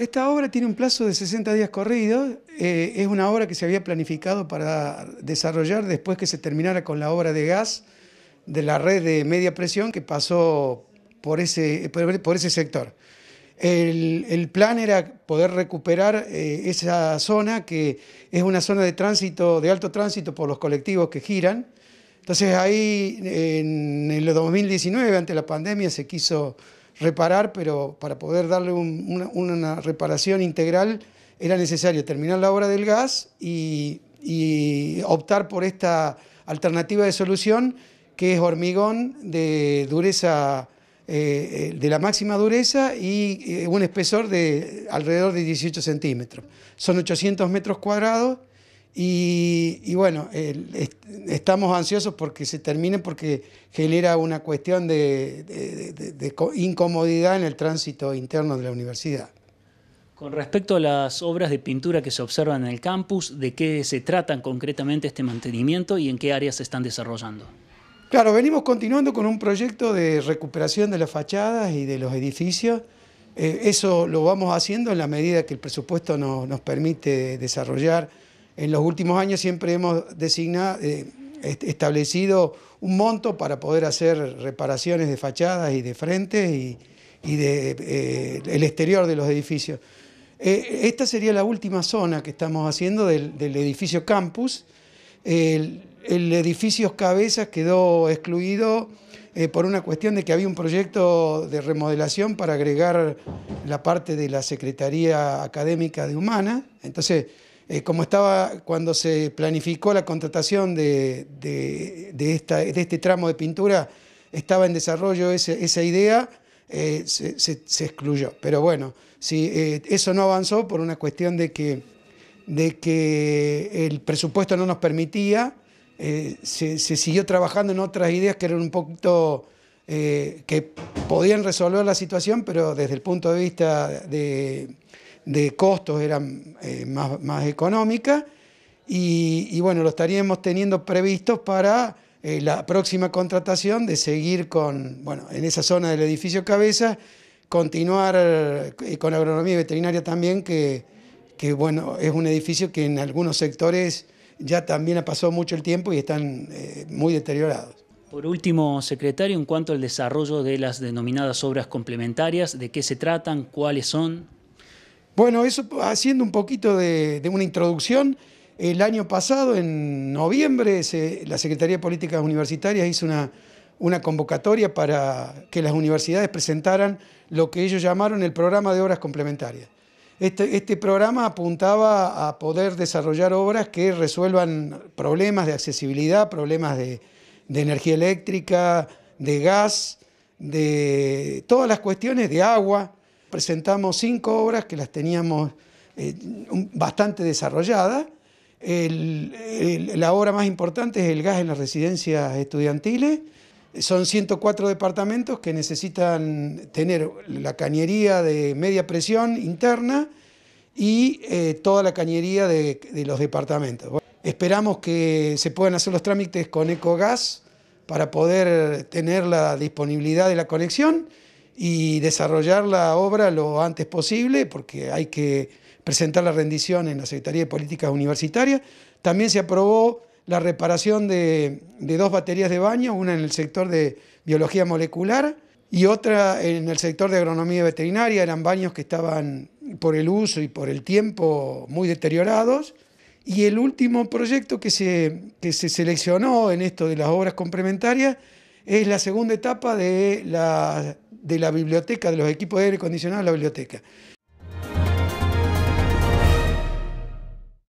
Esta obra tiene un plazo de 60 días corridos. Eh, es una obra que se había planificado para desarrollar después que se terminara con la obra de gas de la red de media presión que pasó por ese, por ese sector. El, plan era poder recuperar eh, esa zona que es una zona de tránsito, de alto tránsito por los colectivos que giran. Entonces ahí en el 2019, ante la pandemia, se quiso reparar, pero para poder darle una, reparación integral era necesario terminar la obra del gas y, optar por esta alternativa de solución que es hormigón de dureza, eh, eh, de la máxima dureza y eh, un espesor de alrededor de 18 centímetros. Son 800 metros cuadrados y, bueno, estamos ansiosos porque se termine porque genera una cuestión de, incomodidad en el tránsito interno de la universidad. Con respecto a las obras de pintura que se observan en el campus, ¿de qué se tratan concretamente este mantenimiento y en qué áreas se están desarrollando? Claro, venimos continuando con un proyecto de recuperación de las fachadas y de los edificios. Eh, eso lo vamos haciendo en la medida que el presupuesto nos permite desarrollar en los últimos años siempre hemos designado, eh, establecido un monto para poder hacer reparaciones de fachadas y de frentes y, eh, el exterior de los edificios. Eh, esta sería la última zona que estamos haciendo del, edificio campus. El, edificio Cabezas quedó excluido por una cuestión de que había un proyecto de remodelación para agregar la parte de la Secretaría Académica de Humana. Entonces, eh, como estaba cuando se planificó la contratación de, este tramo de pintura, estaba en desarrollo esa idea, eh, se, excluyó. Pero bueno, eh, eso no avanzó por una cuestión de que, el presupuesto no nos permitía, se, se, siguió trabajando en otras ideas que eran un poquito... que podían resolver la situación, pero desde el punto de vista de, de costos era eh, más, más, económica y, bueno, lo estaríamos teniendo previstos para eh, la próxima contratación de seguir con, bueno, en esa zona del edificio cabeza, continuar eh, con agronomía y veterinaria también, que, que bueno, es un edificio que en algunos sectores ya también ha pasado mucho el tiempo y están muy deteriorados. Por último, secretario, en cuanto al desarrollo de las denominadas obras complementarias, ¿de qué se tratan? ¿Cuáles son? Bueno, eso haciendo un poquito de, una introducción. El año pasado, en noviembre, la Secretaría de Políticas Universitarias hizo una, convocatoria para que las universidades presentaran lo que ellos llamaron el programa de obras complementarias. Este, este programa apuntaba a poder desarrollar obras que resuelvan problemas de accesibilidad, problemas de energía eléctrica, de gas, de todas las cuestiones de agua, presentamos cinco obras que las teníamos eh, bastante desarrolladas. la obra más importante es el gas en las residencias estudiantiles. Son 104 departamentos que necesitan tener la cañería de media presión interna y eh, toda la cañería de, los departamentos. esperamos que se puedan hacer los trámites con Ecogas para poder tener la disponibilidad de la conexión y desarrollar la obra lo antes posible, porque hay que presentar la rendición en la Secretaría de Políticas Universitarias. También se aprobó la reparación de, dos baterías de baño, una en el sector de biología molecular y otra en el sector de agronomía veterinaria. Eran baños que estaban por el uso y por el tiempo muy deteriorados. Y el último proyecto que se, que se seleccionó en esto de las obras complementarias es la segunda etapa de la de la biblioteca, de los equipos de aire acondicionado a la biblioteca.